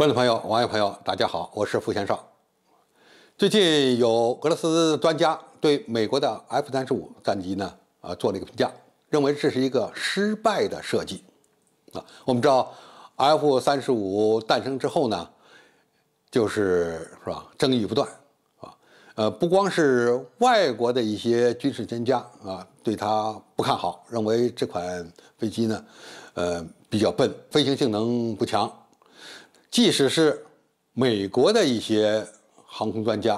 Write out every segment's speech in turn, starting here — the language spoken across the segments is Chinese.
观众朋友、网友朋友，大家好，我是付先生。最近有俄罗斯专家对美国的 F 三十五战机呢，啊，做了一个评价，认为这是一个失败的设计。啊，我们知道 F 三十五诞生之后呢，就是是吧，争议不断啊，呃，不光是外国的一些军事专家啊，对它不看好，认为这款飞机呢，呃，比较笨，飞行性能不强。即使是美国的一些航空专家，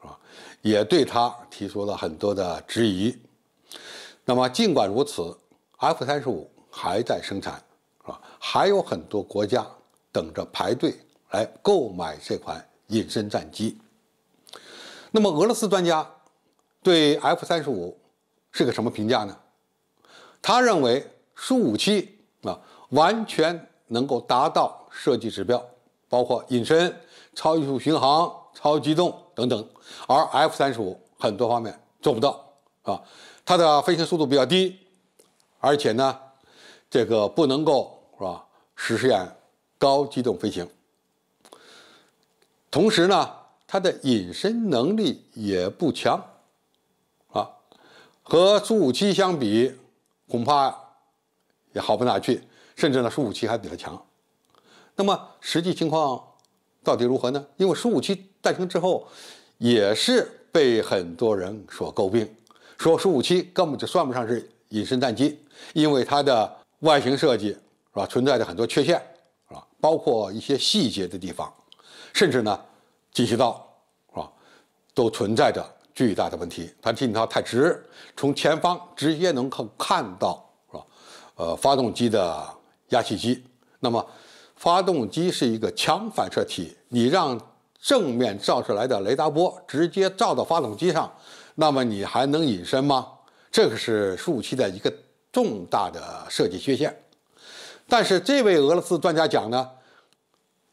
啊，也对他提出了很多的质疑。那么尽管如此，F 三十五还在生产，啊，还有很多国家等着排队来购买这款隐身战机。那么俄罗斯专家对 F 三十五是个什么评价呢？他认为苏五七啊，完全能够达到设计指标。包括隐身、超音速巡航、超机动等等，而 F 三十五很多方面做不到，啊，它的飞行速度比较低，而且呢，这个不能够是吧？实现高机动飞行，同时呢，它的隐身能力也不强，啊，和苏五七相比，恐怕也好不哪去，甚至呢，苏五七还比它强。那么实际情况到底如何呢？因为苏五七诞生之后，也是被很多人所诟病，说苏五七根本就算不上是隐身战机，因为它的外形设计是吧，存在着很多缺陷，是吧，包括一些细节的地方，甚至呢，进气道是吧，都存在着巨大的问题，它进气道太直，从前方直接能够看到是吧，呃，发动机的压气机，那么。发动机是一个强反射体，你让正面照射来的雷达波直接照到发动机上，那么你还能隐身吗？这个是初期的一个重大的设计缺陷。但是这位俄罗斯专家讲呢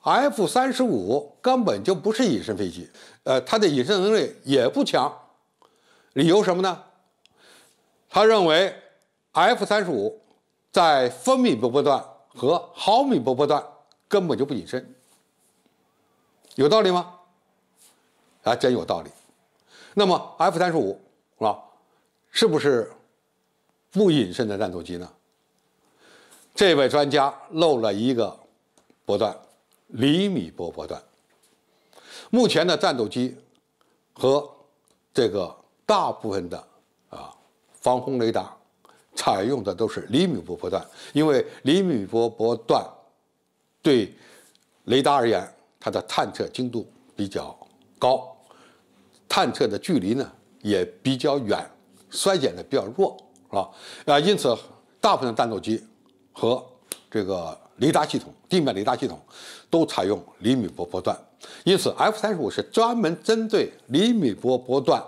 ，F 三十五根本就不是隐身飞机，呃，它的隐身能力也不强。理由什么呢？他认为 F 三十五在分米波波段和毫米波波段。根本就不隐身，有道理吗？啊，真有道理。那么 F 三十五是吧？是不是不隐身的战斗机呢？这位专家漏了一个波段，厘米波波段。目前的战斗机和这个大部分的啊防空雷达采用的都是厘米波波段，因为厘米波波段。对雷达而言，它的探测精度比较高，探测的距离呢也比较远，衰减的比较弱，啊啊，因此大部分战斗机和这个雷达系统、地面雷达系统都采用厘米波波段。因此，F 三十五是专门针对厘米波波段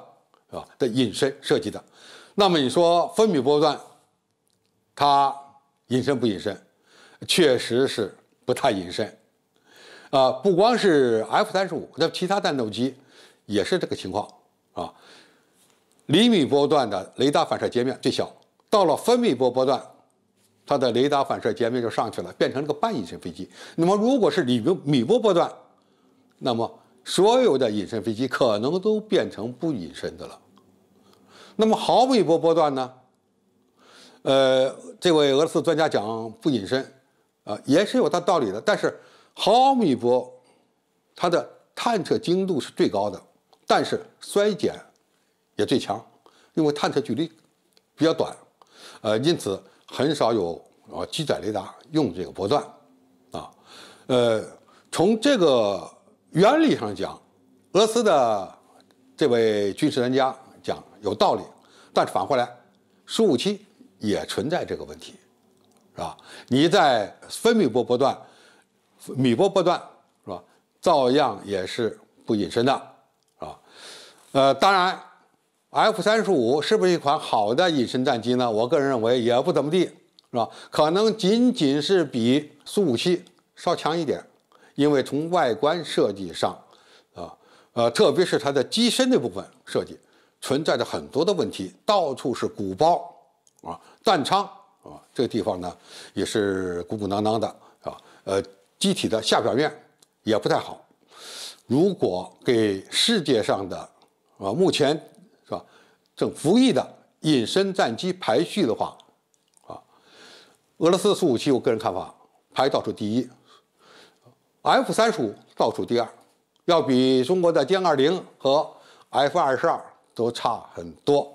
啊的隐身设计的。那么你说分米波段它隐身不隐身？确实是。不太隐身，呃，不光是 F 三十五，那其他战斗机也是这个情况啊。厘米波段的雷达反射截面最小，到了分米波波段，它的雷达反射截面就上去了，变成了个半隐身飞机。那么如果是里米米波波段，那么所有的隐身飞机可能都变成不隐身的了。那么毫米波波段呢？呃，这位俄罗斯专家讲不隐身。啊，也是有它道理的，但是毫米波它的探测精度是最高的，但是衰减也最强，因为探测距离比较短，呃，因此很少有啊机载雷达用这个波段啊，呃，从这个原理上讲，俄斯的这位军事专家讲有道理，但是反过来苏五七也存在这个问题。啊，你在分米波波段、米波波段是吧？照样也是不隐身的，啊。呃，当然，F 三十五是不是一款好的隐身战机呢？我个人认为也不怎么地，是吧？可能仅仅是比苏五七稍强一点，因为从外观设计上，啊，呃，特别是它的机身的部分设计，存在着很多的问题，到处是鼓包啊，弹仓。啊，这个地方呢也是鼓鼓囊囊的，啊，呃，机体的下表面也不太好。如果给世界上的，啊，目前是吧，正服役的隐身战机排序的话，啊，俄罗斯苏五七，我个人看法排倒数第一，F 三十五倒数第二，要比中国的歼二零和 F 二十二都差很多，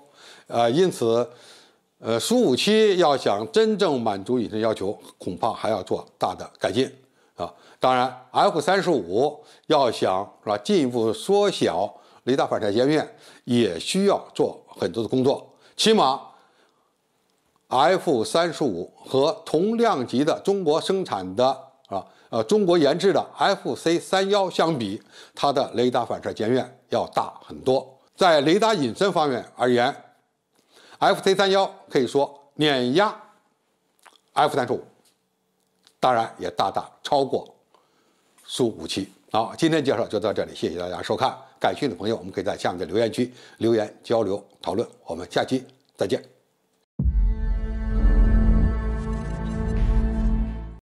呃，因此。呃，苏五七要想真正满足隐身要求，恐怕还要做大的改进啊。当然，F 三十五要想是吧进一步缩小雷达反射截面，也需要做很多的工作。起码，F 三十五和同量级的中国生产的啊呃中国研制的 FC 三幺相比，它的雷达反射截面要大很多。在雷达隐身方面而言。F C 三幺可以说碾压 F 三十五，当然也大大超过苏五七。好，今天介绍就到这里，谢谢大家收看。感兴趣的朋友，我们可以在下面的留言区留言交流讨论。我们下期再见。